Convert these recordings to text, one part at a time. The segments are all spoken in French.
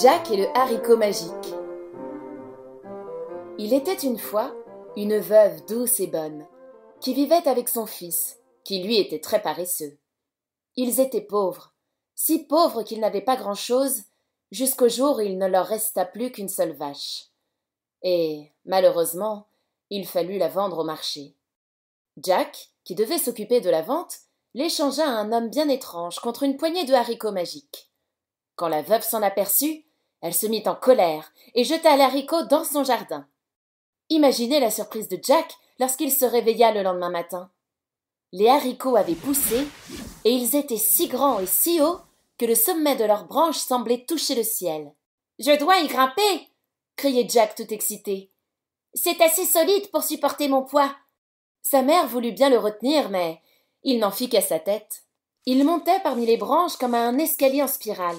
Jack et le haricot magique. Il était une fois une veuve douce et bonne, qui vivait avec son fils, qui lui était très paresseux. Ils étaient pauvres, si pauvres qu'ils n'avaient pas grand-chose, jusqu'au jour où il ne leur resta plus qu'une seule vache. Et, malheureusement, il fallut la vendre au marché. Jack, qui devait s'occuper de la vente, l'échangea à un homme bien étrange contre une poignée de haricots magiques. Quand la veuve s'en aperçut, elle se mit en colère et jeta l'haricot dans son jardin. Imaginez la surprise de Jack lorsqu'il se réveilla le lendemain matin. Les haricots avaient poussé et ils étaient si grands et si hauts que le sommet de leurs branches semblait toucher le ciel. Je dois y grimper criait Jack tout excité. C'est assez solide pour supporter mon poids. Sa mère voulut bien le retenir, mais il n'en fit qu'à sa tête. Il montait parmi les branches comme à un escalier en spirale,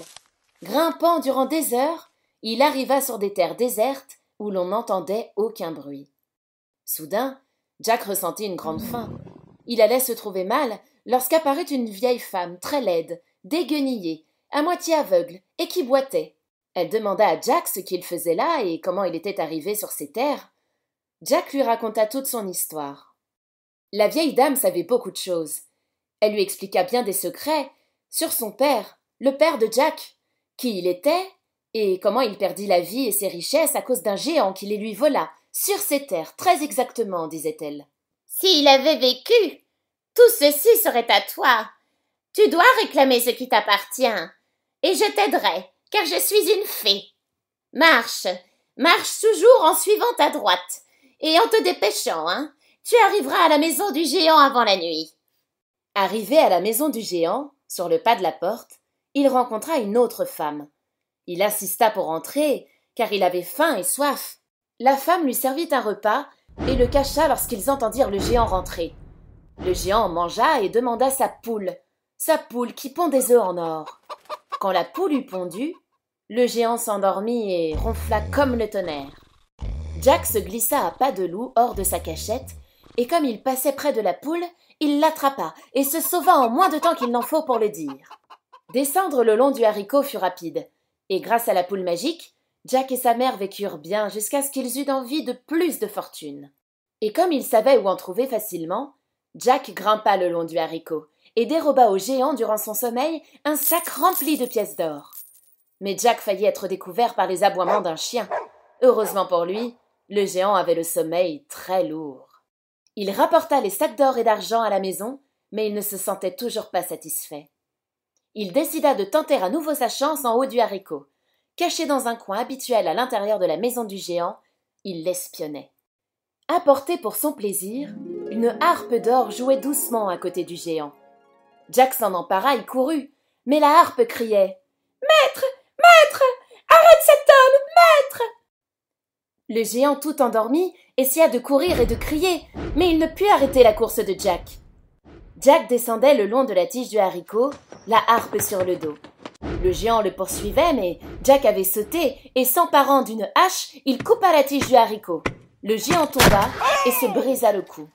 Grimpant durant des heures, il arriva sur des terres désertes où l'on n'entendait aucun bruit. Soudain, Jack ressentit une grande faim. Il allait se trouver mal lorsqu'apparut une vieille femme très laide, déguenillée, à moitié aveugle, et qui boitait. Elle demanda à Jack ce qu'il faisait là et comment il était arrivé sur ces terres. Jack lui raconta toute son histoire. La vieille dame savait beaucoup de choses. Elle lui expliqua bien des secrets sur son père, le père de Jack, qui il était et comment il perdit la vie et ses richesses à cause d'un géant qui les lui vola, sur ses terres, très exactement, disait-elle. S'il avait vécu, tout ceci serait à toi. Tu dois réclamer ce qui t'appartient, et je t'aiderai, car je suis une fée. Marche, marche toujours en suivant ta droite, et en te dépêchant, hein. Tu arriveras à la maison du géant avant la nuit. Arrivé à la maison du géant, sur le pas de la porte, il rencontra une autre femme. Il assista pour entrer, car il avait faim et soif. La femme lui servit un repas et le cacha lorsqu'ils entendirent le géant rentrer. Le géant mangea et demanda sa poule, sa poule qui pond des œufs en or. Quand la poule eut pondu, le géant s'endormit et ronfla comme le tonnerre. Jack se glissa à pas de loup hors de sa cachette, et comme il passait près de la poule, il l'attrapa et se sauva en moins de temps qu'il n'en faut pour le dire. Descendre le long du haricot fut rapide, et grâce à la poule magique, Jack et sa mère vécurent bien jusqu'à ce qu'ils eussent envie de plus de fortune. Et comme ils savaient où en trouver facilement, Jack grimpa le long du haricot et déroba au géant durant son sommeil un sac rempli de pièces d'or. Mais Jack faillit être découvert par les aboiements d'un chien. Heureusement pour lui, le géant avait le sommeil très lourd. Il rapporta les sacs d'or et d'argent à la maison, mais il ne se sentait toujours pas satisfait. Il décida de tenter à nouveau sa chance en haut du haricot. Caché dans un coin habituel à l'intérieur de la maison du géant, il l'espionnait. Apporté pour son plaisir, une harpe d'or jouait doucement à côté du géant. Jack s'en empara et courut, mais la harpe criait Maître Maître Arrête cet homme Maître Le géant tout endormi essaya de courir et de crier, mais il ne put arrêter la course de Jack. Jack descendait le long de la tige du haricot, la harpe sur le dos. Le géant le poursuivait, mais Jack avait sauté et s'emparant d'une hache, il coupa la tige du haricot. Le géant tomba et se brisa le cou.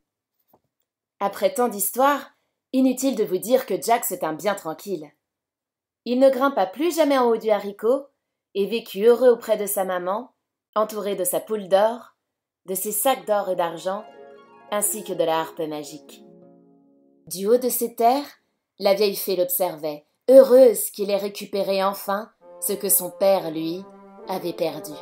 Après tant d'histoires, inutile de vous dire que Jack se un bien tranquille. Il ne grimpa plus jamais en haut du haricot et vécut heureux auprès de sa maman, entouré de sa poule d'or, de ses sacs d'or et d'argent, ainsi que de la harpe magique. Du haut de ses terres, la vieille fée l'observait, heureuse qu'il ait récupéré enfin ce que son père, lui, avait perdu.